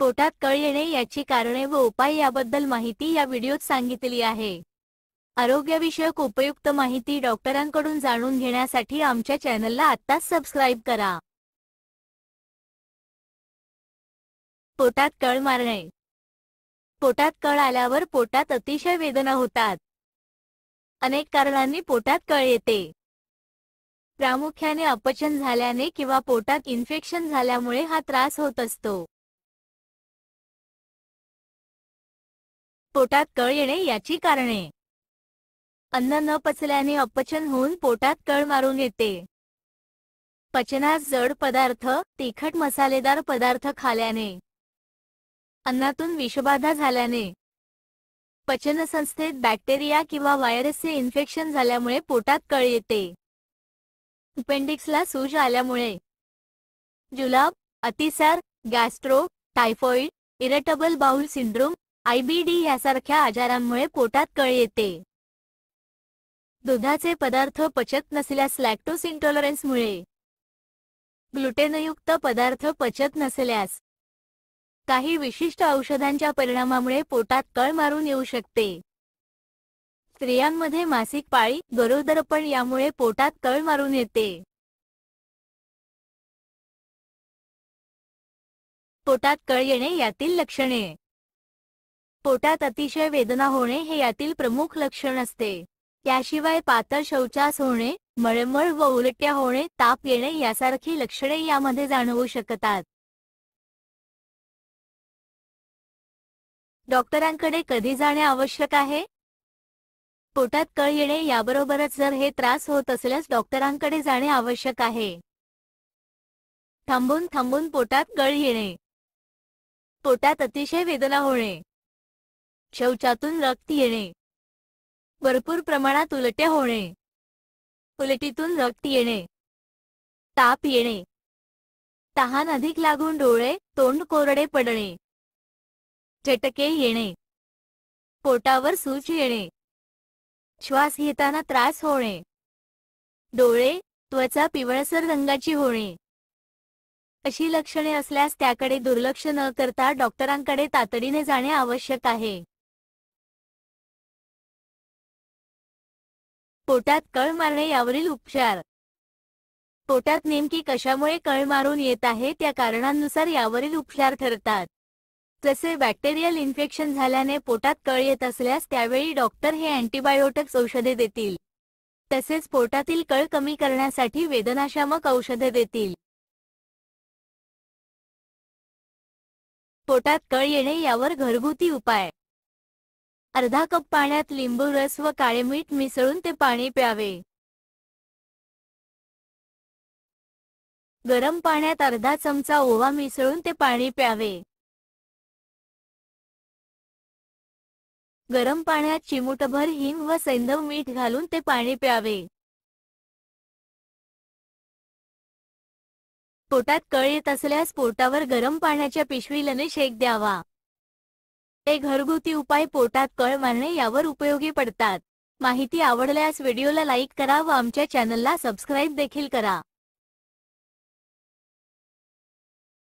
पोटात कळ येणे याची कारणे व उपाय याबद्दल माहिती या व्हिडिओत सांगितली आहे आरोग्यविषयक उपयुक्त माहिती डॉक्टरांकडून जाणून घेण्यासाठी आमच्या चॅनलला आत्ताच सबस्क्राईब करा पोटात कळ मारणे पोटात कळ आल्यावर पोटात अतिशय वेदना होतात अनेक कारणांनी पोटात कळ येते प्रामुख्याने अपचन झाल्याने किंवा पोटात इन्फेक्शन झाल्यामुळे हा त्रास होत असतो पोटात कळ येणे याची कारणे अन्न न पचल्याने अपचन होऊन पोटात कळ मारून येते पचनास जड पदार्थ तिखट मसालेदार पदार्थ खाल्याने अन्नातून विषबाधा झाल्याने पचनसंस्थेत बॅक्टेरिया किंवा व्हायरसचे इन्फेक्शन झाल्यामुळे पोटात कळ येते अपेंडिक्सला सूज आल्यामुळे जुलाब अतिसार gastro typhoid irritable bowel syndrome IBD यासारख्या आजारांमुळे पोटात कळ येते दुधाचे पदार्थ पचत नसल्यास लॅक्टोस इंटॉलरन्समुळे ग्लुटेनयुक्त पदार्थ पचत नसल्यास काही विशिष्ट औषधांच्या परिणामामुळे पोटात कळ मारून येऊ शकते स्त्रियांमध्ये मासिक पाळी गरोदरपण यामुळे पोटात कळ मारून येते पोटात कळ येणे यातील लक्षणे पोटात अतिशय वेदना होणे हे यातील प्रमुख लक्षण असते त्याशिवाय पातळ शौचास होणे मळमळ व उलट्या होणे ताप येणे यासारखी लक्षणे यामध्ये जाणवू शकतात डॉक्टरांकडे कधी जाणे आवश्यक आहे पोटात कळ येणे याबरोबरच जर हे त्रास होत असल्यास डॉक्टरांकडे जाणे आवश्यक आहे थांबून थांबून पोटात कळ येणे पोटात अतिशय वेदना होणे शौचातून रक्त येणे भरपूर प्रमाणात उलटे होणे उलटीतून रक्त येणे ताप येणे तहान अधिक लागून डोळे तोंड कोरडे पडणे झटके येणे पोटावर सूज येणे श्वास घेताना त्रास होणे डोळे त्वचा पिवळसर रंगाची होणे अशी लक्षणे असल्यास त्याकडे दुर्लक्ष न करता डॉक्टरांकडे तातडीने जाणे आवश्यक आहे पोटात कळ मारणे यावरील उपचार पोटात नेमकी कशामुळे कळ मारून येत आहे त्या कारणांनुसार यावरील उपचार ठरतात जसे बॅक्टेरियल इन्फेक्शन झाल्याने पोटात कळ येत असल्यास त्यावेळी डॉक्टर हे अँटीबायोटिक्स औषधे देतील तसेच पोटातील कळ कमी करण्यासाठी वेदनाशामक औषधे देतील पोटात कळ येणे यावर घरगुती उपाय अर्धा कप पाण्यात लिंबू रस व काळे मीठ मिसळून ते पाणी प्यावे गरम पाण्यात अर्धा चमचा ओवा मिसळून ते पाणी प्यावे गरम पाण्यात चिमुटभर हिंग व सैंधव मीठ घालून ते पाणी प्यावे पोटात कळ येत असल्यास पोटावर गरम पाण्याच्या पिशवीलने शेक द्यावा हे घरगुती उपाय पोटात कळ मारणे यावर उपयोगी पडतात माहिती आवडल्यास व्हिडिओला लाईक करा व आमच्या चॅनलला सबस्क्राईब देखील करा